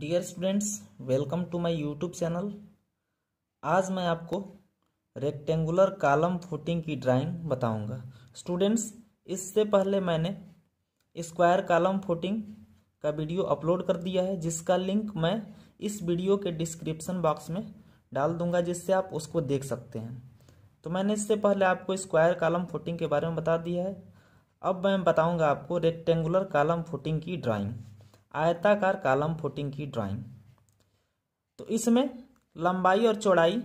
Dear students welcome to my YouTube channel आज मैं आपको रेक्टेंगुलर कॉलम फुटिंग की ड्राइंग बताऊंगा स्टूडेंट्स इससे पहले मैंने स्क्वायर कॉलम फुटिंग का वीडियो अपलोड कर दिया है जिसका लिंक मैं इस वीडियो के डिस्क्रिप्शन बॉक्स में डाल दूंगा जिससे आप उसको देख सकते हैं तो मैंने इससे पहले आपको स्क्वायर कॉलम फुटिंग के बारे में बता दिया है अब मैं बताऊँगा आपको रेक्टेंगुलर कॉलम फुटिंग की ड्राइंग आयताकार कालम फुटिंग की ड्राइंग तो इसमें लंबाई और चौड़ाई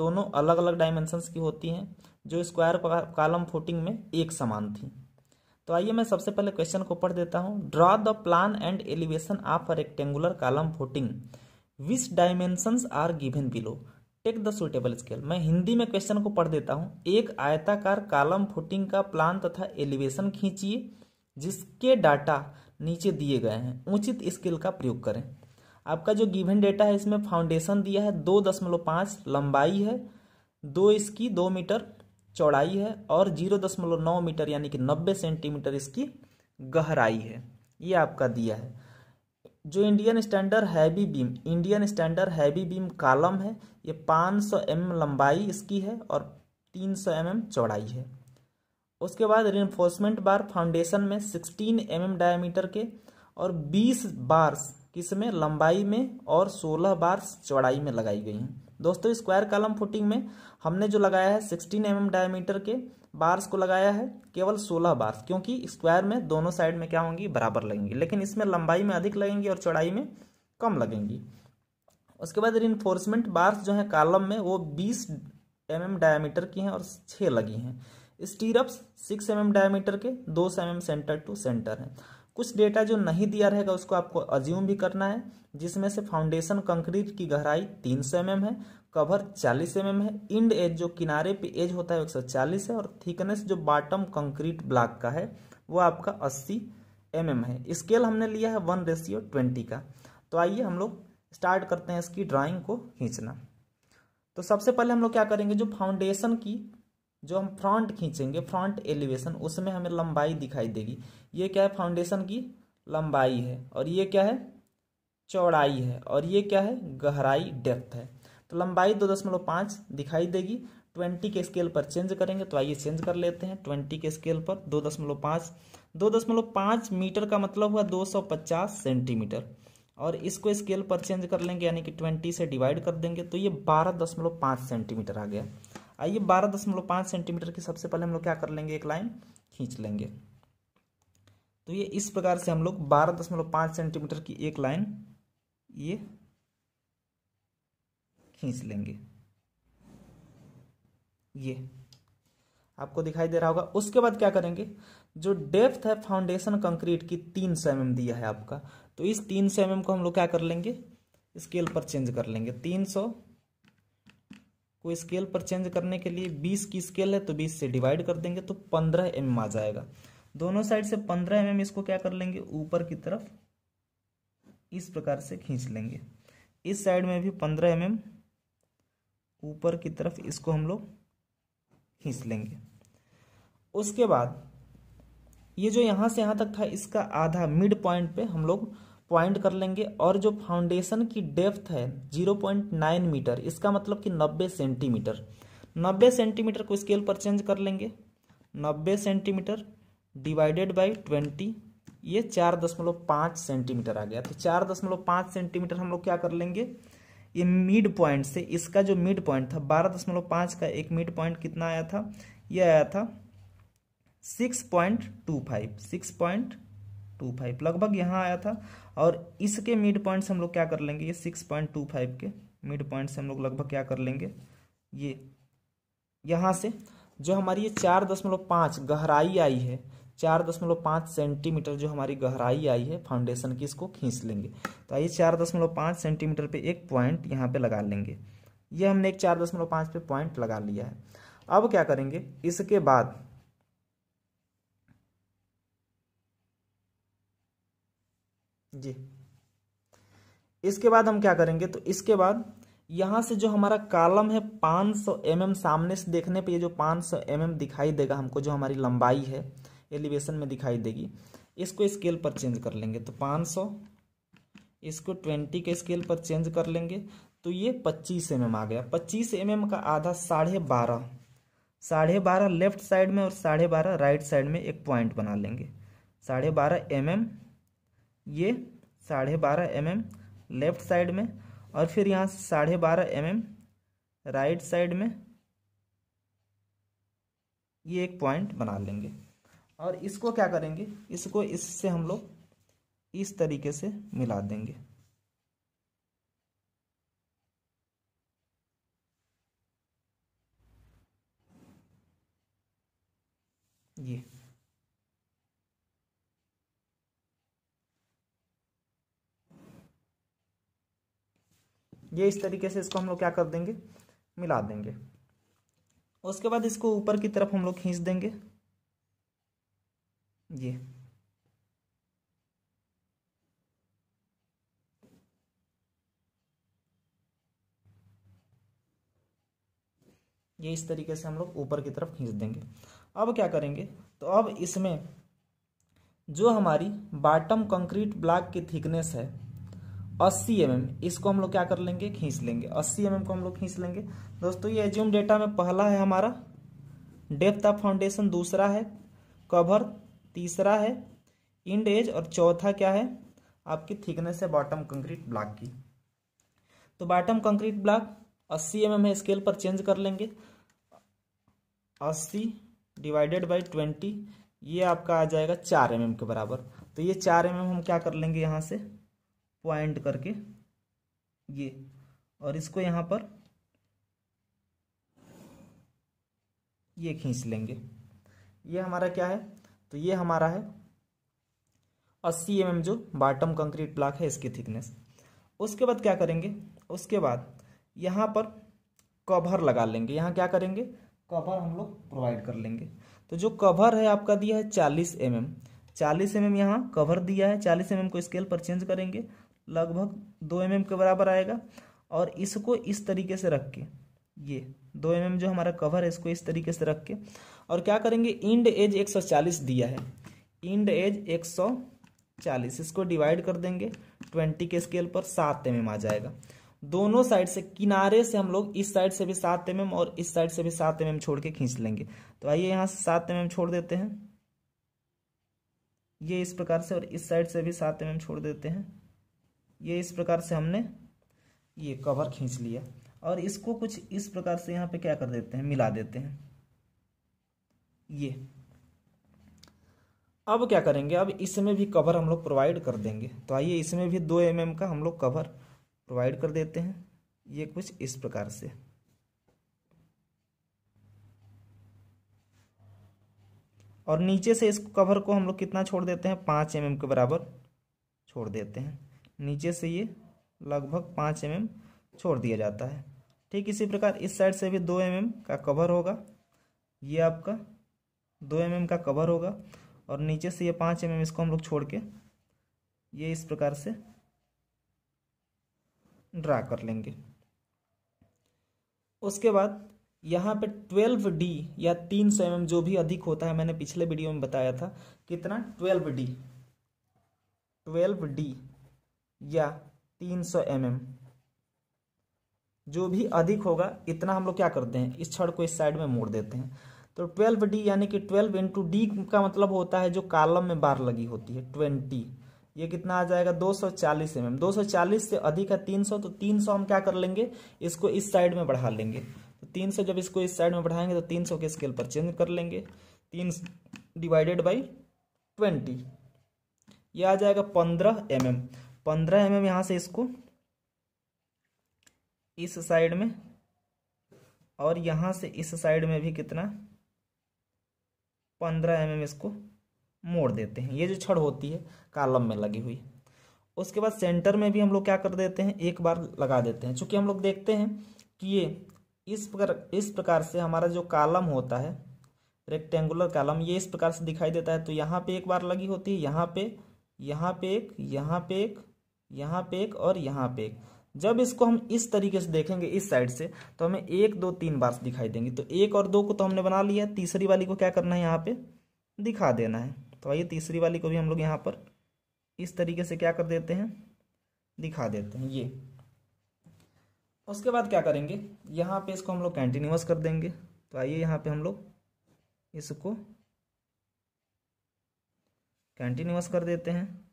दोनों अलग अलग डायमेंशंस की होती हैं जो स्क्वायर कालम फुटिंग में एक समान थी तो आइए मैं सबसे पहले क्वेश्चन को पढ़ देता हूँ draw the plan and elevation of a rectangular column footing which dimensions are given below take the suitable scale मैं हिंदी में क्वेश्चन को पढ़ देता हूँ एक आयताकार कालम फुटिंग का प्लान तथा एलिवेशन खींचिए जिसके डाटा नीचे दिए गए हैं उचित स्केल का प्रयोग करें आपका जो गिवन डेटा है इसमें फाउंडेशन दिया है दो दशमलव पाँच लंबाई है दो इसकी दो मीटर चौड़ाई है और जीरो दशमलव नौ मीटर यानी कि नब्बे सेंटीमीटर इसकी गहराई है ये आपका दिया है जो Indian standard heavy beam Indian standard heavy beam column है ये पाँच सौ एम लंबाई इसकी है और तीन सौ एम चौड़ाई है उसके बाद रिन्फोर्समेंट बार फाउंडेशन में सिक्सटीन एम एम डायमीटर के और बीस बार्स किसमें लंबाई में और सोलह बार्स चौड़ाई में लगाई गई हैं दोस्तों स्क्वायर कॉलम फुटिंग में हमने जो लगाया है सिक्सटीन एम एम डायमीटर के बार्स को लगाया है केवल सोलह बार्स क्योंकि स्क्वायर में दोनों साइड में क्या होंगी बराबर लगेंगी लेकिन इसमें लंबाई में अधिक लगेंगी और चौड़ाई में कम लगेंगी उसके बाद रिन्फोर्समेंट बार्स जो है कॉलम में वो बीस एम mm डायामीटर की हैं और छः लगी हैं stirrups six M M diameter के दो M M centre to centre हैं कुछ डेटा जो नहीं दिया रहेगा उसको आपको अज्यूम भी करना है जिसमें से फाउंडेशन कंक्रीट की गहराई तीन सौ एम है कवर चालीस एम है इंड एज जो किनारे पे एज होता है एक सौ चालीस है और थिकनेस जो बॉटम कंक्रीट ब्लॉक का है वो आपका अस्सी एम है स्केल हमने लिया है वन रेशियो ट्वेंटी का तो आइए हम लोग स्टार्ट करते हैं इसकी ड्राइंग को खींचना तो सबसे पहले हम लोग क्या करेंगे जो फाउंडेशन की जो हम फ्रंट खींचेंगे फ्रंट एलिवेशन उसमें हमें लंबाई दिखाई देगी ये क्या है फाउंडेशन की लंबाई है और ये क्या है चौड़ाई है और ये क्या है गहराई डेप्थ है तो लंबाई दो दशमलव पाँच दिखाई देगी ट्वेंटी के स्केल पर चेंज करेंगे तो आइए चेंज कर लेते हैं ट्वेंटी के स्केल पर दो दशमलव पाँच दो दशमलव पाँच मीटर का मतलब हुआ दो सौ पचास सेंटीमीटर और इसको स्केल पर चेंज कर लेंगे यानी कि ट्वेंटी से डिवाइड कर देंगे तो ये बारह दशमलव पाँच सेंटीमीटर आ गया आइए बारह दशमलव पांच सेंटीमीटर की सबसे पहले हम लोग क्या कर लेंगे एक लाइन खींच लेंगे तो ये इस प्रकार से हम लोग बारह दशमलव पांच सेंटीमीटर की एक लाइन ये खींच लेंगे ये आपको दिखाई दे रहा होगा उसके बाद क्या करेंगे जो डेप्थ है फाउंडेशन कंक्रीट की तीन सौ एम दिया है आपका तो इस तीन सौ एम को हम लोग क्या कर लेंगे स्केल पर चेंज कर लेंगे तीन सौ को स्केल पर चेंज करने के लिए बीस की स्केल है तो बीस से डिवाइड कर देंगे तो पंद्रह एम mm आ जाएगा दोनों साइड से पंद्रह एम mm इसको क्या कर लेंगे ऊपर की तरफ इस प्रकार से खींच लेंगे इस साइड में भी पंद्रह एम mm ऊपर की तरफ इसको हम लोग खींच लेंगे उसके बाद ये जो यहाँ से यहाँ तक था इसका आधा मिड पॉइंट पे हम लोग पॉइंट कर लेंगे और जो फाउंडेशन की डेप्थ है 0.9 मीटर इसका मतलब कि 90 सेंटीमीटर 90 सेंटीमीटर को स्केल पर चेंज कर लेंगे 90 सेंटीमीटर डिवाइडेड बाई 20 ये चार दशमलव पाँच सेंटीमीटर आ गया तो चार दशमलव पाँच सेंटीमीटर हम लोग क्या कर लेंगे ये मिड पॉइंट से इसका जो मिड पॉइंट था बारह दशमलव पाँच का एक मिड पॉइंट कितना आया था यह आया था six point two five six point two five लगभग यहाँ आया था और इसके मिड पॉइंट से हम लोग क्या कर लेंगे ये सिक्स पॉइंट टू फाइव के मिड पॉइंट से हम लोग लगभग क्या कर लेंगे ये यहाँ से जो हमारी ये चार दशमलव पाँच गहराई आई है चार दशमलव पाँच सेंटीमीटर जो हमारी गहराई आई है फाउंडेशन की इसको खींच लेंगे तो आइए चार दशमलव पाँच सेंटीमीटर पे एक पॉइंट यहाँ पे लगा लेंगे ये हमने एक चार दशमलव पाँच पे पॉइंट लगा लिया है अब क्या करेंगे इसके बाद जी इसके बाद हम क्या करेंगे तो इसके बाद यहाँ से जो हमारा कालम है 500 सौ mm सामने से देखने पे ये जो 500 सौ mm दिखाई देगा हमको जो हमारी लंबाई है एलिवेशन में दिखाई देगी इसको स्केल पर चेंज कर लेंगे तो 500 इसको 20 के स्केल पर चेंज कर लेंगे तो ये 25 एम mm आ गया 25 एम mm का आधा साढ़े बारह साढ़े बारह लेफ्ट साइड में और साढ़े बारह राइट साइड में एक पॉइंट बना लेंगे साढ़े बारह एम mm, ये साढ़े बारह एम एम लेफ्ट साइड में और फिर यहाँ से साढ़े बारह एम एम राइट साइड में ये एक पॉइंट बना लेंगे और इसको क्या करेंगे इसको इससे हम लोग इस तरीके से मिला देंगे ये ये इस तरीके से इसको हम लोग क्या कर देंगे मिला देंगे उसके बाद इसको ऊपर की तरफ हम लोग खींच देंगे ये ये इस तरीके से हम लोग ऊपर की तरफ खींच देंगे अब क्या करेंगे तो अब इसमें जो हमारी बॉटम कंक्रीट ब्लॉक की थिकनेस है अस्सी एम इसको हम लोग क्या कर लेंगे खींच लेंगे अस्सी एम को हम लोग खींच लेंगे दोस्तों ये एज्यूम डेटा में पहला है हमारा डेप्थ ऑफ फाउंडेशन दूसरा है कवर तीसरा है इंड एज और चौथा क्या है आपकी थिकनेस है बॉटम कंक्रीट ब्लॉक की तो बॉटम कंक्रीट ब्लॉक अस्सी एम है स्केल पर चेंज कर लेंगे अस्सी डिवाइडेड बाई ट्वेंटी ये आपका आ जाएगा चार एम के बराबर तो ये चार एम हम क्या कर लेंगे यहाँ से पॉइंट करके ये और इसको यहाँ पर ये खींच लेंगे ये हमारा क्या है तो ये हमारा है अस्सी एम mm जो बॉटम कंक्रीट ब्लॉक है इसकी थिकनेस उसके बाद क्या करेंगे उसके बाद यहाँ पर कवर लगा लेंगे यहाँ क्या करेंगे कवर हम लोग प्रोवाइड कर लेंगे तो जो कवर है आपका दिया है चालीस एम एम चालीस एम एम यहाँ कवर दिया है चालीस एम एम को स्केल पर चेंज करेंगे लगभग दो एम mm के बराबर आएगा और इसको इस तरीके से रख के ये दो एम mm जो हमारा कवर है इसको इस तरीके से रख के और क्या करेंगे इंड एज 140 दिया है इंड एज 140 इसको डिवाइड कर देंगे 20 के स्केल पर सात एम mm आ जाएगा दोनों साइड से किनारे से हम लोग इस साइड से भी सात एम mm और इस साइड से भी सात एम mm छोड़ के खींच लेंगे तो आइए यहाँ से सात एम mm छोड़ देते हैं ये इस प्रकार से और इस साइड से भी सात एम छोड़ देते हैं ये इस प्रकार से हमने ये कवर खींच लिया और इसको कुछ इस प्रकार से यहाँ पे क्या कर देते हैं मिला देते हैं ये अब क्या करेंगे अब इसमें भी कवर हम लोग प्रोवाइड कर देंगे तो आइए इसमें भी दो एम mm का हम लोग कवर प्रोवाइड कर देते हैं ये कुछ इस प्रकार से और नीचे से इस कवर को हम लोग कितना छोड़ देते हैं पाँच एम mm के बराबर छोड़ देते हैं नीचे से ये लगभग पाँच एम mm छोड़ दिया जाता है ठीक इसी प्रकार इस साइड से भी दो एम mm का कवर होगा ये आपका दो एम mm का कवर होगा और नीचे से ये पाँच एम mm इसको हम लोग छोड़ के ये इस प्रकार से ड्रा कर लेंगे उसके बाद यहाँ पे 12D या 300 सौ mm जो भी अधिक होता है मैंने पिछले वीडियो में बताया था कितना 12D 12D या 300 सौ mm. जो भी अधिक होगा इतना हम लोग क्या करते हैं इस छड़ को इस साइड में मोड़ देते हैं तो ट्वेल्व डी यानी कि ट्वेल्व इंटू डी का मतलब होता है जो कालम में बार लगी होती है ट्वेंटी ये कितना आ जाएगा 240 एम एम 240 से अधिक है 300 तो 300 हम क्या कर लेंगे इसको इस साइड में बढ़ा लेंगे तो 300 जब इसको इस साइड में बढ़ाएंगे तो 300 के स्केल पर चेंज कर लेंगे तीन डिवाइडेड बाई ट्वेंटी यह आ जाएगा पंद्रह एम एम पंद्रह एम एम यहाँ से इसको इस साइड में और यहाँ से इस साइड में भी कितना पंद्रह एम एम इसको मोड़ देते हैं ये जो छड़ होती है कालम में लगी हुई उसके बाद सेंटर में भी हम लोग क्या कर देते हैं एक बार लगा देते हैं चूँकि हम लोग देखते हैं कि ये इस प्रकार इस प्रकार से हमारा जो कालम होता है रेक्टेंगुलर कालम ये इस प्रकार से दिखाई देता है तो यहाँ पे एक बार लगी होती है यहाँ पे यहाँ पे एक यहाँ पे एक यहाँ पे एक और यहाँ पे एक जब इसको हम इस तरीके से देखेंगे इस साइड से तो हमें एक दो तीन बार दिखाई देंगी तो एक और दो को तो हमने बना लिया तीसरी वाली को क्या करना है यहाँ पे दिखा देना है तो आइए तीसरी वाली को भी हम लोग यहाँ पर इस तरीके से क्या कर देते हैं दिखा देते हैं ये उसके बाद क्या करेंगे यहाँ पे इसको हम लोग कंटिन्यूस कर देंगे तो आइए यहाँ पे हम लोग इसको कंटिन्यूस कर देते हैं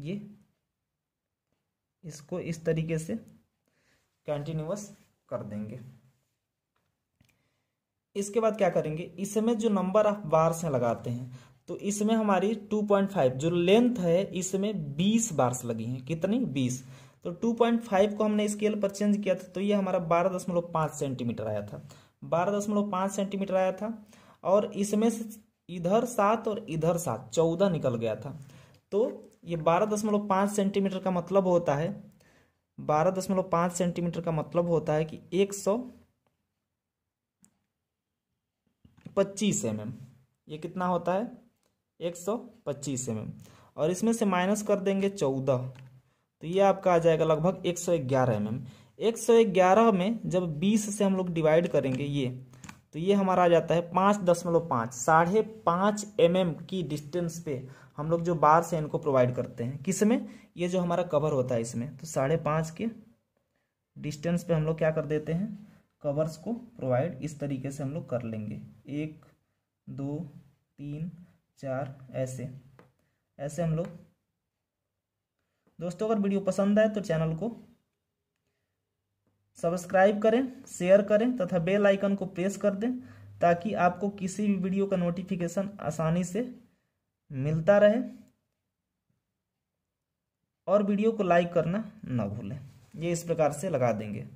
ये इसको इस तरीके से कंटिन्यूस कर देंगे इसके बाद क्या करेंगे इसमें जो नंबर ऑफ बार्स हैं लगाते हैं तो इसमें हमारी 2.5 जो लेंथ है इसमें 20 बार्स लगी हैं कितनी 20 तो 2.5 को हमने स्केल पर चेंज किया था तो ये हमारा 12.5 सेंटीमीटर आया था 12.5 सेंटीमीटर आया था और इसमें से इधर सात और इधर सात चौदह निकल गया था तो ये बारह दशमलव पाँच सेंटीमीटर का मतलब होता है बारह दशमलव पाँच सेंटीमीटर का मतलब होता है कि एक सौ पच्चीस एम एम ये कितना होता है एक सौ पच्चीस एम और इसमें से माइनस कर देंगे चौदह तो ये आपका आ जाएगा लगभग एक सौ ग्यारह एम एम एक सौ ग्यारह में जब बीस से हम लोग डिवाइड करेंगे ये तो ये हमारा आ जाता है पाँच दशमलव पाँच साढ़े पाँच एम एम की डिस्टेंस पे हम लोग जो बार से इनको प्रोवाइड करते हैं किस में ये जो हमारा कवर होता है इसमें तो साढ़े पाँच के डिस्टेंस पे हम लोग क्या कर देते हैं कवर्स को प्रोवाइड इस तरीके से हम लोग कर लेंगे एक दो तीन चार ऐसे ऐसे हम लोग दोस्तों अगर वीडियो पसंद आए तो चैनल को सब्सक्राइब करें शेयर करें तथा बेल आइकन को प्रेस कर दें ताकि आपको किसी भी वीडियो का नोटिफिकेशन आसानी से मिलता रहे और वीडियो को लाइक करना ना भूलें ये इस प्रकार से लगा देंगे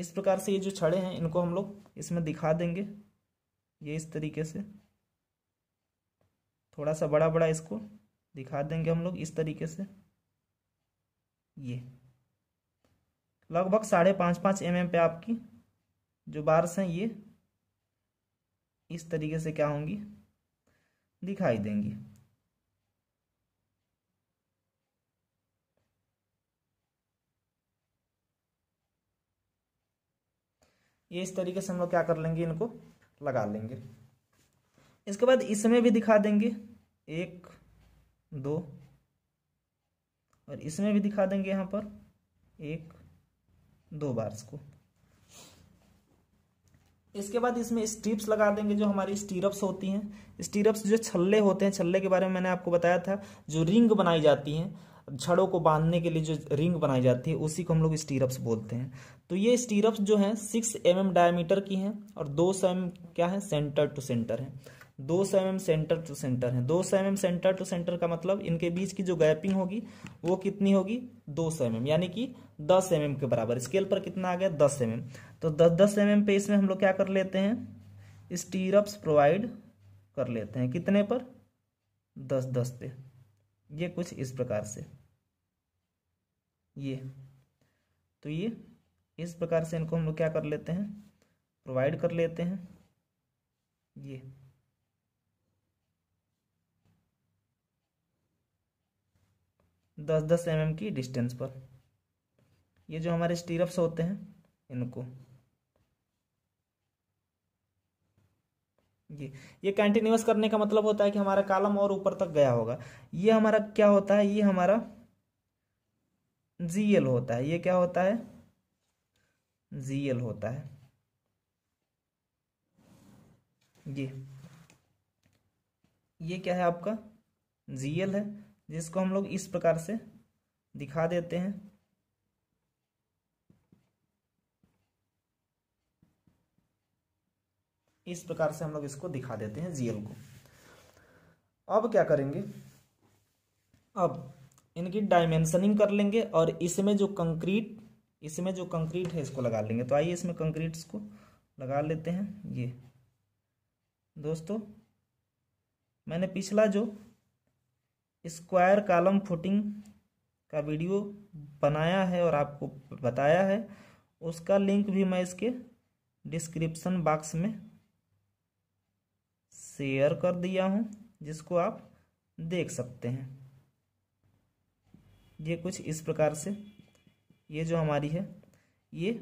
इस प्रकार से ये जो छड़े हैं इनको हम लोग इसमें दिखा देंगे ये इस तरीके से थोड़ा सा बड़ा बड़ा इसको दिखा देंगे हम लोग इस तरीके से ये लगभग साढ़े पाँच पाँच एम पे आपकी जो बार्स हैं ये इस तरीके से क्या होंगी दिखाई देंगी ये इस तरीके से हम लोग क्या कर लेंगे इनको लगा लेंगे इसके बाद इसमें भी दिखा देंगे एक दो और इसमें भी दिखा देंगे यहां पर एक दो बार्स को इसके बाद इसमें स्ट्रिप्स लगा देंगे जो हमारी स्टीरप्स होती हैं स्टीरप्स जो छल्ले होते हैं छल्ले के बारे में मैंने आपको बताया था जो रिंग बनाई जाती हैं छड़ों को बांधने के लिए जो रिंग बनाई जाती है उसी को हम लोग स्टीरप्स बोलते हैं तो ये स्टीरप्स जो हैं सिक्स एम एम डायमीटर की हैं और दो सौ एम mm क्या है सेंटर टू सेंटर है दो सौ एम सेंटर टू सेंटर है दो सौ एम सेंटर टू सेंटर का मतलब इनके बीच की जो गैपिंग होगी वो कितनी होगी दो सौ एम यानी कि दस एम के बराबर स्केल पर कितना आ गया दस एम तो दस दस एम पे इसमें हम लोग क्या कर लेते हैं स्टीरअप्स प्रोवाइड कर लेते हैं कितने पर दस दस पे ये कुछ इस प्रकार से ये तो ये इस प्रकार से इनको हम लोग क्या कर लेते हैं प्रोवाइड कर लेते हैं ये दस दस एम mm की डिस्टेंस पर ये जो हमारे स्टीरप्स होते हैं इनको ये ये कंटिन्यूस करने का मतलब होता है कि हमारा कालम और ऊपर तक गया होगा ये हमारा क्या होता है ये हमारा जीएल होता है ये क्या होता है जीएल होता है जी ये क्या है आपका जीएल है जिसको हम लोग इस प्रकार से दिखा देते हैं इस प्रकार से हम लोग इसको दिखा देते हैं जीएल को अब क्या करेंगे अब इनकी डायमेंशनिंग कर लेंगे और इसमें जो कंक्रीट इसमें जो कंक्रीट है इसको लगा लेंगे तो आइए इसमें कंक्रीट को लगा लेते हैं ये दोस्तों मैंने पिछला जो स्क्वायर कॉलम फुटिंग का वीडियो बनाया है और आपको बताया है उसका लिंक भी मैं इसके डिस्क्रिप्शन बॉक्स में शेयर कर दिया हूँ जिसको आप देख सकते हैं ये कुछ इस प्रकार से ये जो हमारी है ये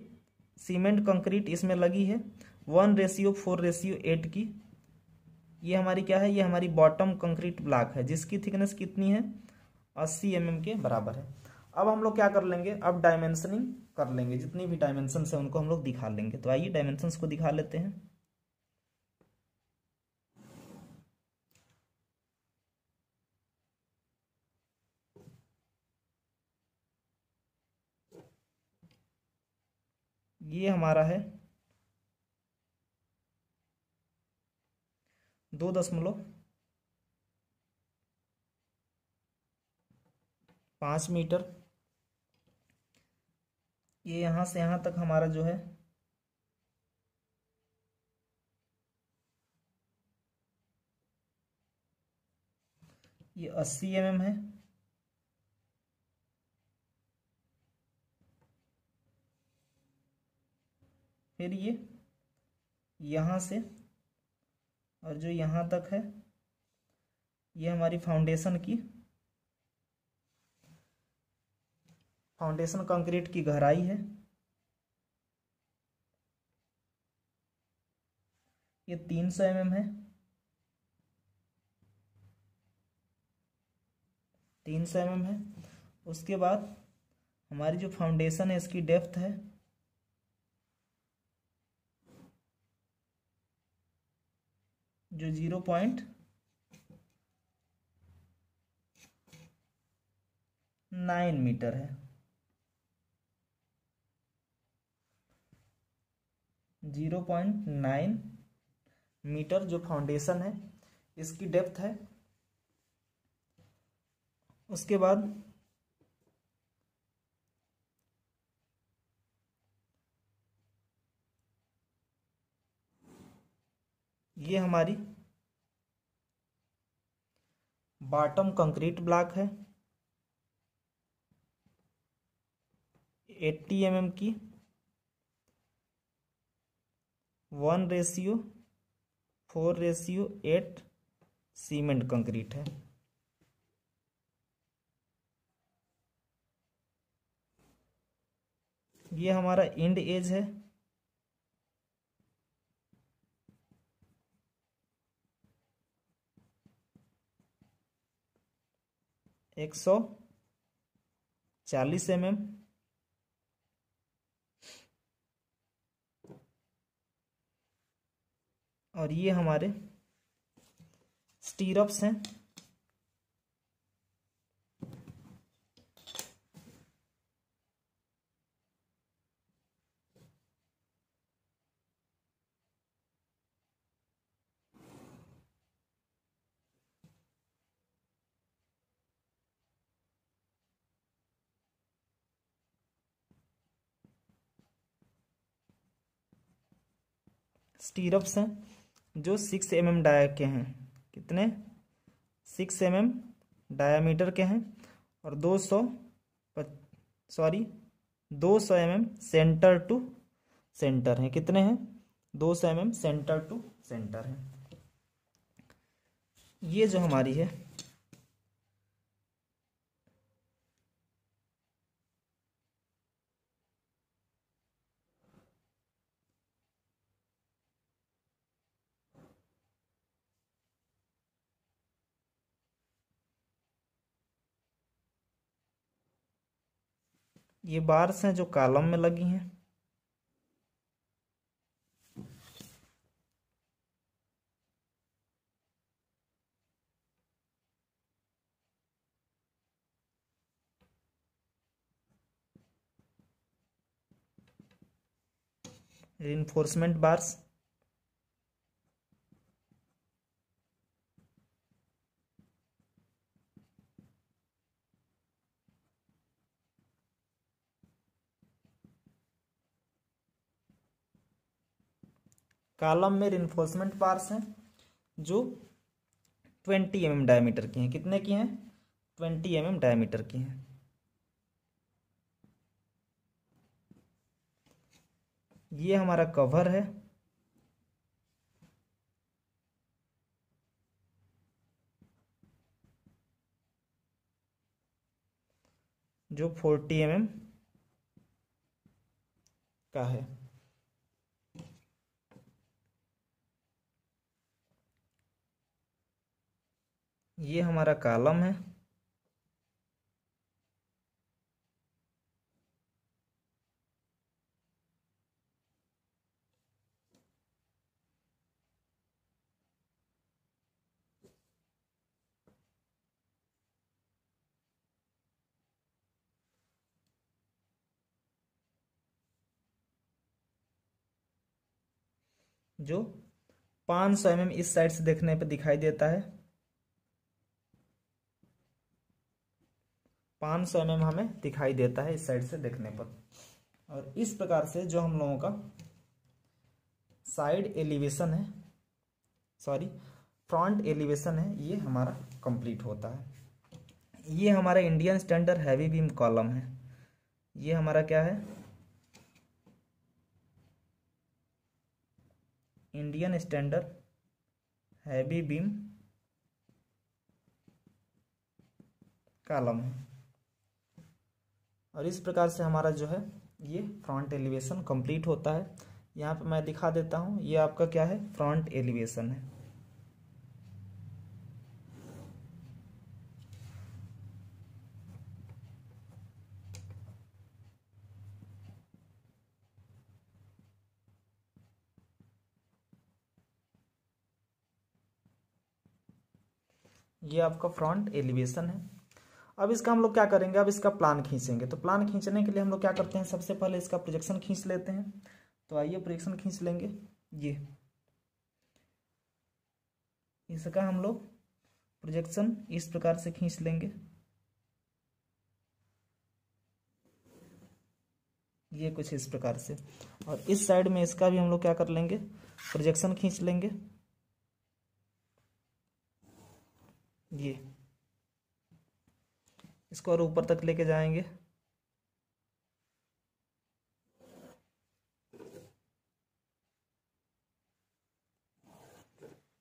सीमेंट कंक्रीट इसमें लगी है one ratio four ratio eight की ये हमारी क्या है ये हमारी बॉटम कंक्रीट ब्लॉक है जिसकी थिकनेस कितनी है अस्सी एम mm के बराबर है अब हम लोग क्या कर लेंगे अब डायमेंशनिंग कर लेंगे जितनी भी डायमेंशन है उनको हम लोग दिखा लेंगे तो आइए डायमेंशन को दिखा लेते हैं ये हमारा है दो दशमलव पाँच मीटर ये यहाँ से यहाँ तक हमारा जो है ये अस्सी एम एम है फिर ये यहाँ से और जो यहाँ तक है ये हमारी फाउंडेशन की फाउंडेशन कंक्रीट की गहराई है ये तीन सौ एम है तीन सौ एम है उसके बाद हमारी जो फाउंडेशन है इसकी डेप्थ है जो जीरो पॉइंट नाइन मीटर है जीरो पॉइंट नाइन मीटर जो फाउंडेशन है इसकी डेप्थ है उसके बाद ये हमारी बॉटम कंक्रीट ब्लॉक है 80 एम mm की one ratio four ratio eight cement concrete है ये हमारा इंड एज है एक सौ चालीस एम एम और ये हमारे स्टीरअप्स हैं स्टीरप्स हैं जो सिक्स एम एम डाया के हैं कितने सिक्स एम एम डायामीटर के हैं और दो सौ सॉरी दो सौ M M centre to centre हैं कितने हैं दो सौ M M centre to centre हैं ये जो हमारी है ये बार्स हैं जो कालम में लगी हैं रिन्फोर्समेंट बार्स कॉलम में रिन्फोर्समेंट बार्स हैं जो ट्वेंटी एम mm डायमीटर की हैं कितने की हैं ट्वेंटी एम mm डायमीटर की हैं ये हमारा कवर है जो फोर्टी एम mm का है ये हमारा कालम है जो 500 सौ mm इस साइड से देखने पर दिखाई देता है पाँच सौ एम हमें दिखाई देता है इस साइड से देखने पर और इस प्रकार से जो हम लोगों का साइड एलिवेशन है सॉरी फ्रंट एलिवेशन है ये हमारा कंप्लीट होता है ये हमारा Indian standard heavy beam column है ये हमारा क्या है Indian standard heavy beam column है और इस प्रकार से हमारा जो है ये फ्रंट एलिवेशन कंप्लीट होता है यहाँ पे मैं दिखा देता हूँ ये आपका क्या है फ्रंट एलिवेशन है ये आपका फ्रंट एलिवेशन है अब इसका हम लोग क्या करेंगे अब इसका प्लान खींचेंगे तो प्लान खींचने के लिए हम लोग क्या करते हैं सबसे पहले इसका प्रोजेक्शन खींच लेते हैं तो आइए प्रोजेक्शन खींच लेंगे ये इसका हम लोग प्रोजेक्शन इस प्रकार से खींच लेंगे ये कुछ इस प्रकार से और इस साइड में इसका भी हम लोग क्या कर लेंगे प्रोजेक्शन खींच लेंगे ये इसको और ऊपर तक लेके जाएंगे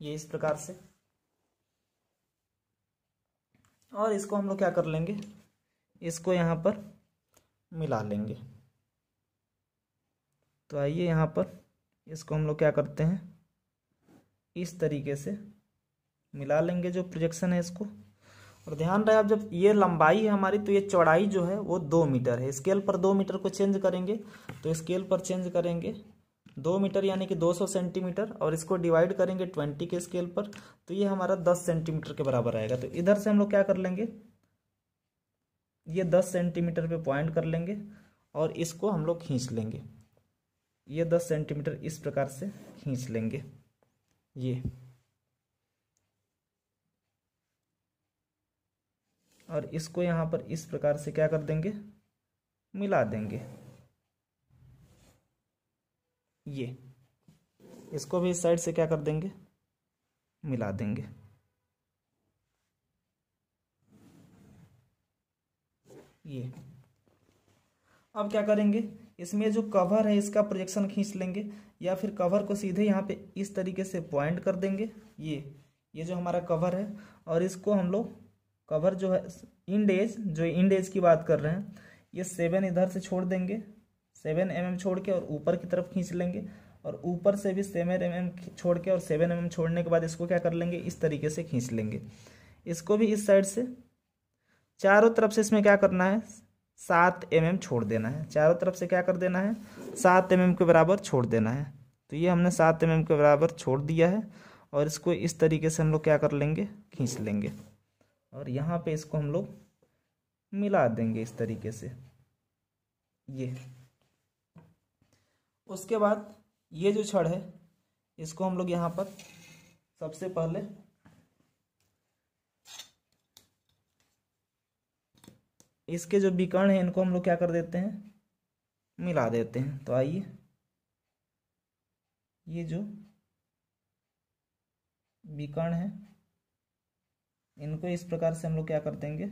ये इस प्रकार से और इसको हम लोग क्या कर लेंगे इसको यहाँ पर मिला लेंगे तो आइए यहाँ पर इसको हम लोग क्या करते हैं इस तरीके से मिला लेंगे जो प्रोजेक्शन है इसको और ध्यान रहे आप जब ये लंबाई है हमारी तो ये चौड़ाई जो है वो दो मीटर है स्केल पर दो मीटर को चेंज करेंगे तो स्केल पर चेंज करेंगे दो मीटर यानी कि 200 सेंटीमीटर और इसको डिवाइड करेंगे 20 के स्केल पर तो ये हमारा 10 सेंटीमीटर के बराबर आएगा तो इधर से हम लोग क्या कर लेंगे ये 10 सेंटीमीटर पे पॉइंट कर लेंगे और इसको हम लोग खींच लेंगे ये 10 सेंटीमीटर इस प्रकार से खींच लेंगे ये और इसको यहाँ पर इस प्रकार से क्या कर देंगे मिला देंगे ये इसको भी इस साइड से क्या कर देंगे मिला देंगे ये अब क्या करेंगे इसमें जो कवर है इसका प्रोजेक्शन खींच लेंगे या फिर कवर को सीधे यहाँ पे इस तरीके से पॉइंट कर देंगे ये ये जो हमारा कवर है और इसको हम लोग कवर जो है इन डेज जो इन डेज की बात कर रहे हैं ये सेवन इधर से छोड़ देंगे सेवन एम mm छोड़ के और ऊपर की तरफ खींच लेंगे और ऊपर से भी सेवन एम mm छोड़ के और सेवन एम mm छोड़ने के बाद इसको क्या कर लेंगे इस तरीके से खींच लेंगे इसको भी इस साइड से चारों तरफ से इसमें क्या करना है सात एम mm छोड़ देना है चारों तरफ से क्या कर देना है सात एम mm के बराबर छोड़ देना है तो ये हमने सात एम mm के बराबर छोड़ दिया है और इसको इस तरीके से हम लोग क्या कर लेंगे खींच लेंगे और यहाँ पे इसको हम लोग मिला देंगे इस तरीके से ये उसके बाद ये जो छड़ है इसको हम लोग यहाँ पर सबसे पहले इसके जो विकर्ण है इनको हम लोग क्या कर देते हैं मिला देते हैं तो आइए ये जो विकर्ण है इनको इस प्रकार से हम लोग क्या कर देंगे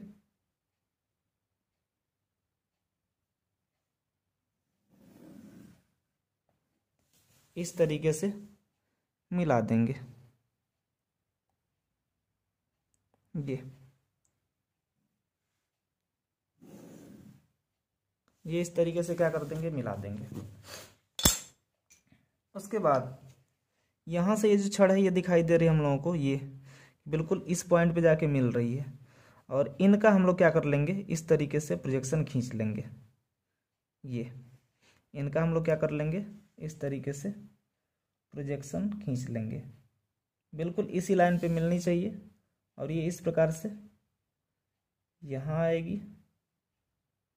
इस तरीके से मिला देंगे ये ये इस तरीके से क्या कर देंगे मिला देंगे उसके बाद यहां से ये जो छड़ है ये दिखाई दे रही है हम लोगों को ये बिल्कुल इस पॉइंट पे जाके मिल रही है और इनका हम लोग क्या कर लेंगे इस तरीके से प्रोजेक्शन खींच लेंगे ये इनका हम लोग क्या कर लेंगे इस तरीके से प्रोजेक्शन खींच लेंगे बिल्कुल इसी लाइन पे मिलनी चाहिए और ये इस प्रकार से यहाँ आएगी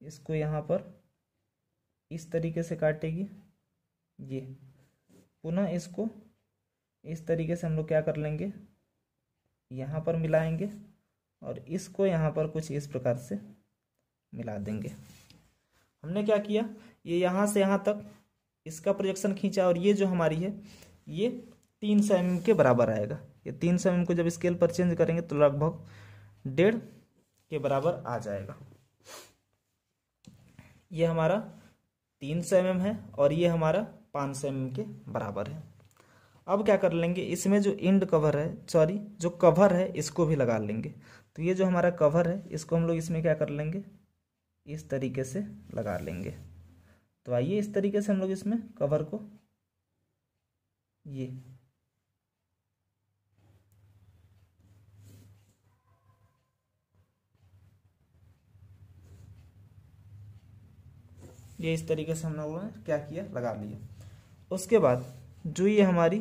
इसको यहाँ पर इस तरीके से काटेगी ये पुनः इसको इस तरीके से हम लोग क्या कर लेंगे यहाँ पर मिलाएंगे और इसको यहाँ पर कुछ इस प्रकार से मिला देंगे हमने क्या किया ये यहाँ से यहाँ तक इसका प्रोजेक्शन खींचा और ये जो हमारी है ये तीन सौ एम के बराबर आएगा ये तीन सौ एम को जब स्केल पर चेंज करेंगे तो लगभग डेढ़ के बराबर आ जाएगा ये हमारा तीन सौ एम है और ये हमारा पाँच सौ एम के बराबर है अब क्या कर लेंगे इसमें जो इंड कवर है सॉरी जो कवर है इसको भी लगा लेंगे तो ये जो हमारा कवर है इसको हम लोग इसमें क्या कर लेंगे इस तरीके से लगा लेंगे तो आइए इस तरीके से हम लोग इसमें कवर को ये ये इस तरीके से हम लोगों ने क्या किया लगा लिया उसके बाद जो ये हमारी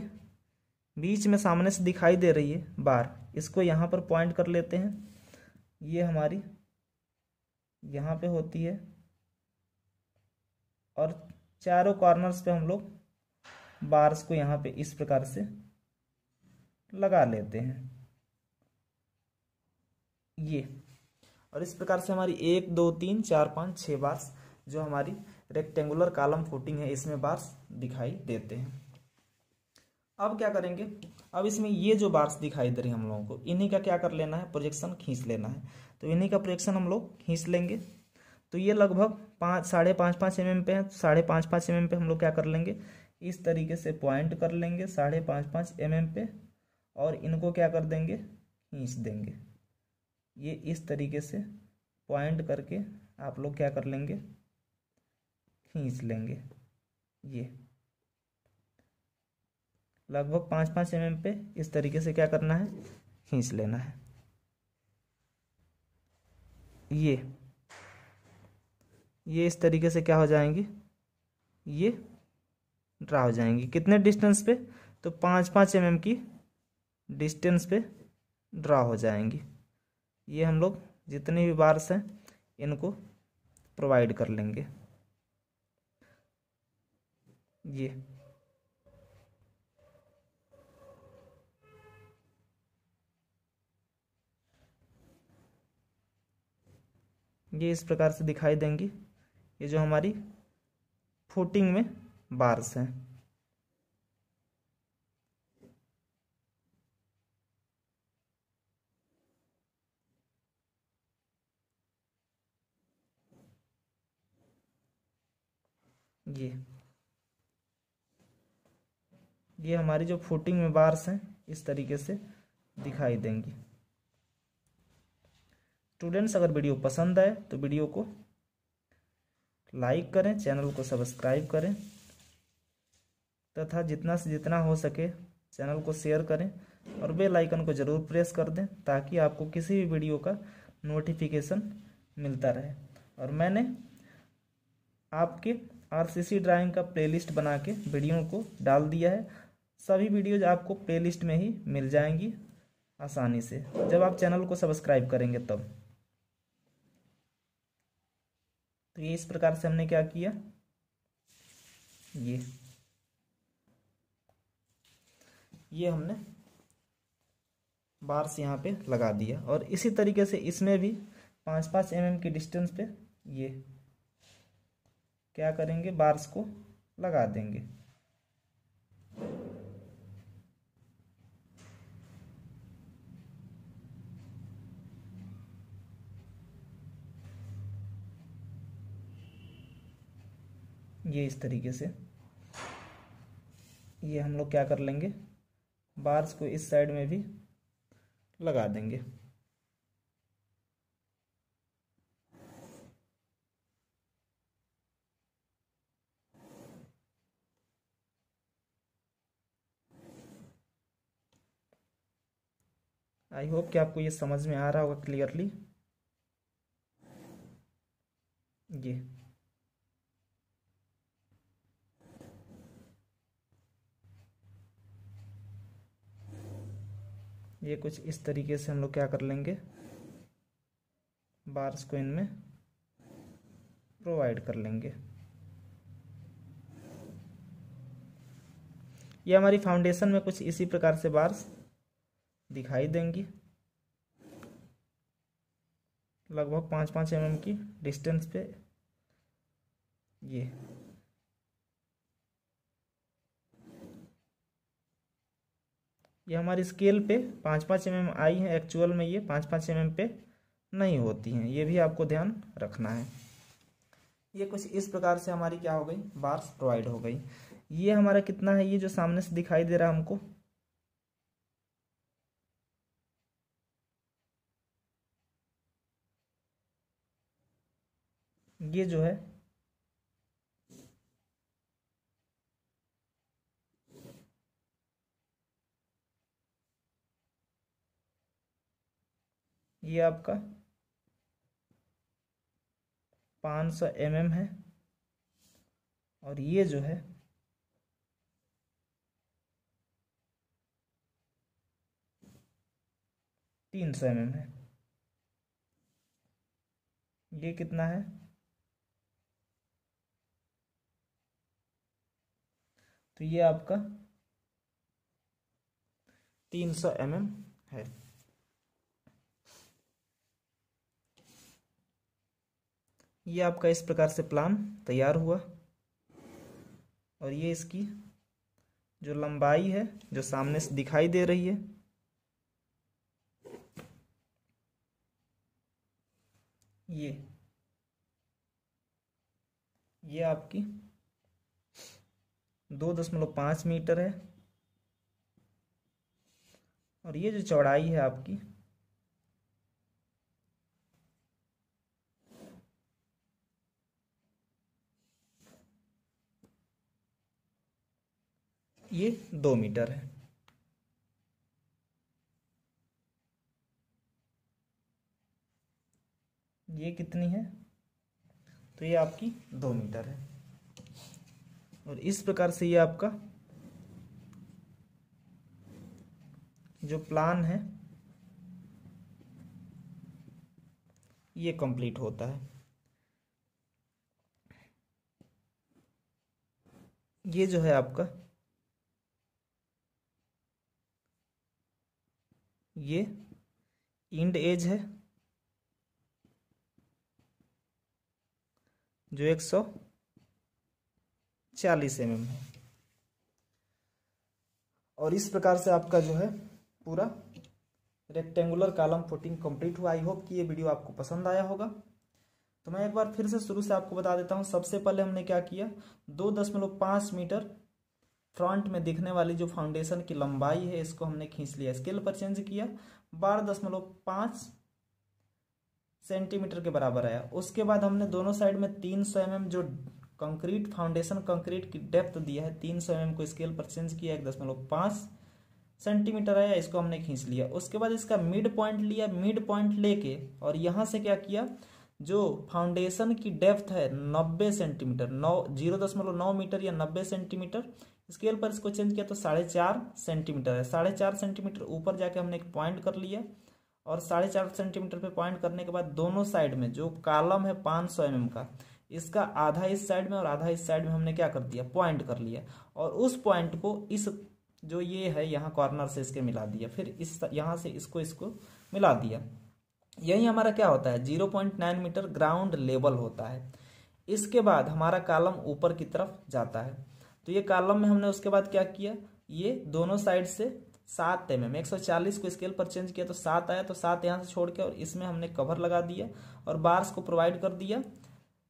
बीच में सामने से दिखाई दे रही है बार इसको यहाँ पर पॉइंट कर लेते हैं ये हमारी यहाँ पे होती है और चारों कॉर्नर्स पे हम लोग बार्स को यहाँ पे इस प्रकार से लगा लेते हैं ये और इस प्रकार से हमारी एक दो तीन चार पाँच छः बार्स जो हमारी रेक्टेंगुलर कालम फुटिंग है इसमें बार्स दिखाई देते हैं अब क्या करेंगे अब इसमें ये जो बार्स दिखाई दे रही हम लोगों को इन्हीं का क्या कर लेना है प्रोजेक्शन खींच लेना है तो इन्हीं का प्रोजेक्शन हम लोग खींच लेंगे तो ये लगभग पाँच साढ़े पाँच पाँच एम पे है साढ़े पाँच पाँच एम पे हम लोग क्या कर लेंगे इस तरीके से पॉइंट कर लेंगे साढ़े पाँच पाँच एम पे और इनको क्या कर देंगे खींच देंगे ये इस तरीके से पॉइंट करके आप लोग क्या कर लेंगे खींच लेंगे ये लगभग पाँच पाँच एम पे इस तरीके से क्या करना है खींच लेना है ये ये इस तरीके से क्या हो जाएंगी ये ड्रा हो जाएंगी कितने डिस्टेंस पे तो पाँच पाँच एम की डिस्टेंस पे ड्रा हो जाएंगी ये हम लोग जितने भी बार्स हैं इनको प्रोवाइड कर लेंगे ये ये इस प्रकार से दिखाई देंगी ये जो हमारी फुटिंग में बार्स हैं ये ये हमारी जो फुटिंग में बार्स हैं इस तरीके से दिखाई देंगी स्टूडेंट्स अगर वीडियो पसंद आए तो वीडियो को लाइक करें चैनल को सब्सक्राइब करें तथा जितना से जितना हो सके चैनल को शेयर करें और बेल आइकन को ज़रूर प्रेस कर दें ताकि आपको किसी भी वीडियो का नोटिफिकेशन मिलता रहे और मैंने आपके आरसीसी ड्राइंग का प्लेलिस्ट बना के वीडियो को डाल दिया है सभी वीडियोज आपको प्लेलिस्ट में ही मिल जाएंगी आसानी से जब आप चैनल को सब्सक्राइब करेंगे तब तो ये इस प्रकार से हमने क्या किया ये ये हमने बार्स यहाँ पे लगा दिया और इसी तरीके से इसमें भी पाँच पाँच एम की डिस्टेंस पे ये क्या करेंगे बार्स को लगा देंगे ये इस तरीके से ये हम लोग क्या कर लेंगे बार्स को इस साइड में भी लगा देंगे आई होप कि आपको ये समझ में आ रहा होगा क्लियरली ये ये कुछ इस तरीके से हम लोग क्या कर लेंगे बार्स को इनमें प्रोवाइड कर लेंगे ये हमारी फाउंडेशन में कुछ इसी प्रकार से बार्स दिखाई देंगी लगभग पाँच पाँच एम mm की डिस्टेंस पे ये ये हमारे स्केल पे पाँच पाँच mm एम एम आई है एक्चुअल में ये पाँच पाँच mm एम एम पे नहीं होती हैं ये भी आपको ध्यान रखना है ये कुछ इस प्रकार से हमारी क्या हो गई बार्स प्रोवाइड हो गई ये हमारा कितना है ये जो सामने से दिखाई दे रहा है हमको ये जो है ये आपका 500 सौ mm है और ये जो है तीन सौ एम है ये कितना है तो ये आपका तीन सौ एम है ये आपका इस प्रकार से प्लान तैयार हुआ और ये इसकी जो लंबाई है जो सामने से दिखाई दे रही है ये ये आपकी दो दशमलव पाँच मीटर है और ये जो चौड़ाई है आपकी ये दो मीटर है ये कितनी है तो ये आपकी दो मीटर है और इस प्रकार से ये आपका जो प्लान है ये कंप्लीट होता है ये जो है आपका ये इंड एज है जो एक सौ चालीस एम mm है और इस प्रकार से आपका जो है पूरा रेक्टेंगुलर कॉलम फुटिंग कंप्लीट हुआ आई होप कि ये वीडियो आपको पसंद आया होगा तो मैं एक बार फिर से शुरू से आपको बता देता हूँ सबसे पहले हमने क्या किया दो दशमलव पाँच मीटर फ्रंट में दिखने वाली जो फाउंडेशन की लंबाई है इसको हमने खींच लिया स्केल पर चेंज किया बारह दशमलव पाँच सेंटीमीटर के बराबर आया उसके बाद हमने दोनों साइड में तीन सौ एम mm जो कंक्रीट फाउंडेशन कंक्रीट की डेप्थ दिया है तीन सौ एम mm को स्केल पर चेंज किया एक दशमलव पाँच सेंटीमीटर आया इसको हमने खींच लिया उसके बाद इसका मिड पॉइंट लिया मिड पॉइंट लेके और यहाँ से क्या किया जो फाउंडेशन की डेप्थ है नब्बे सेंटीमीटर नौ जीरो दशमलव नौ मीटर या नब्बे सेंटीमीटर स्केल पर इसको चेंज किया तो साढ़े चार सेंटीमीटर है साढ़े चार सेंटीमीटर ऊपर जाके हमने एक पॉइंट कर लिया और साढ़े चार सेंटीमीटर पे पॉइंट करने के बाद दोनों साइड में जो कालम है पाँच सौ एम का इसका आधा इस साइड में और आधा इस साइड में हमने क्या कर दिया पॉइंट कर लिया और उस पॉइंट को इस जो ये है यहाँ कॉर्नर से इसके मिला दिया फिर इस यहाँ से इसको इसको मिला दिया यही हमारा क्या होता है zero point nine metre ground level होता है इसके बाद हमारा कालम ऊपर की तरफ जाता है तो ये कॉलम में हमने उसके बाद क्या किया ये दोनों साइड से सात एम एम एक सौ चालीस को स्केल पर चेंज किया तो सात आया तो सात यहाँ से छोड़ के और इसमें हमने कवर लगा दिया और बार्स को प्रोवाइड कर दिया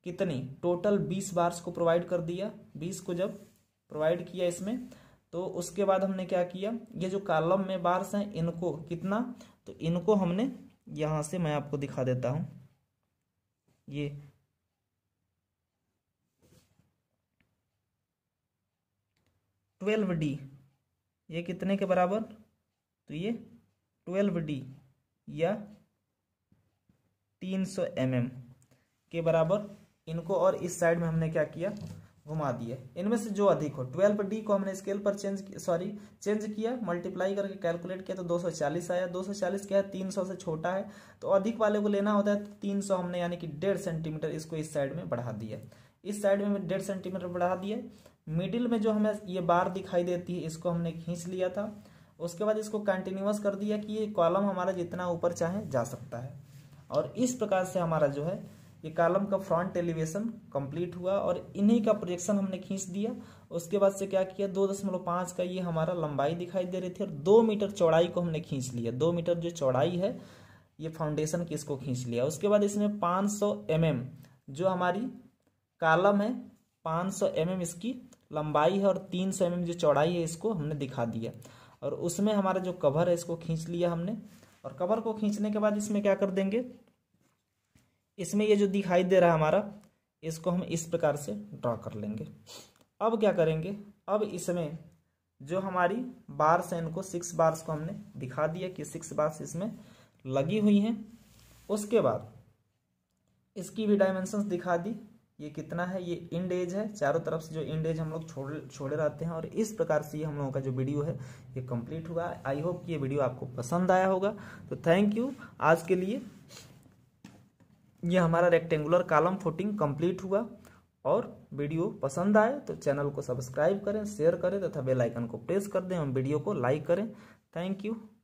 कितनी टोटल बीस बार्स को प्रोवाइड कर दिया बीस को जब प्रोवाइड किया इसमें तो उसके बाद हमने क्या किया ये जो कॉलम में बार्स हैं इनको कितना तो इनको हमने यहाँ से मैं आपको दिखा देता हूँ ये ट्वेल्व डी ये कितने के बराबर तो ये ट्वेल्व डी या तीन सौ एम एम के बराबर इनको और इस साइड में हमने क्या किया घुमा दिया इनमें से जो अधिक हो ट्वेल्व डी को हमने स्केल पर चेंज सॉरी चेंज किया मल्टीप्लाई करके कैलकुलेट किया तो 240 आया 240 क्या है 300 से छोटा है तो अधिक वाले को लेना होता है तो 300 हमने यानी कि डेढ़ सेंटीमीटर इसको इस साइड में बढ़ा दिया इस साइड में डेढ़ सेंटीमीटर बढ़ा दिया मिडिल में जो हमें ये बार दिखाई देती है इसको हमने खींच लिया था उसके बाद इसको कंटिन्यूस कर दिया कि ये कॉलम हमारा जितना ऊपर चाहे जा सकता है और इस प्रकार से हमारा जो है ये कॉलम का फ्रंट एलिवेशन कंप्लीट हुआ और इन्हीं का प्रोजेक्शन हमने खींच दिया उसके बाद से क्या किया दो दशमलव पाँच का ये हमारा लंबाई दिखाई दे रही थी और दो मीटर चौड़ाई को हमने खींच लिया दो मीटर जो चौड़ाई है ये फाउंडेशन की इसको खींच लिया उसके बाद इसमें पाँच सौ mm जो हमारी कालम है 500 सौ mm इसकी लंबाई है और 300 सौ mm जो चौड़ाई है इसको हमने दिखा दिया और उसमें हमारा जो कवर है इसको खींच लिया हमने और कवर को खींचने के बाद इसमें क्या कर देंगे इसमें ये जो दिखाई दे रहा है हमारा इसको हम इस प्रकार से ड्रॉ कर लेंगे अब क्या करेंगे अब इसमें जो हमारी बार्स हैं इनको सिक्स बार्स को हमने दिखा दिया कि सिक्स बार्स इसमें लगी हुई हैं उसके बाद इसकी भी डायमेंशंस दिखा दी ये कितना है ये इंड एज है चारों तरफ से जो इंड एज हम लोग छोड़ छोड़े रहते हैं और इस प्रकार से ये हम लोगों का जो वीडियो है ये कंप्लीट हुआ आई होप कि ये वीडियो आपको पसंद आया होगा तो थैंक यू आज के लिए ये हमारा रेक्टेंगुलर कॉलम फोटिंग कंप्लीट हुआ और वीडियो पसंद आए तो चैनल को सब्सक्राइब करें शेयर करें तथा बेलाइकन को प्रेस कर दें और वीडियो को लाइक करें थैंक यू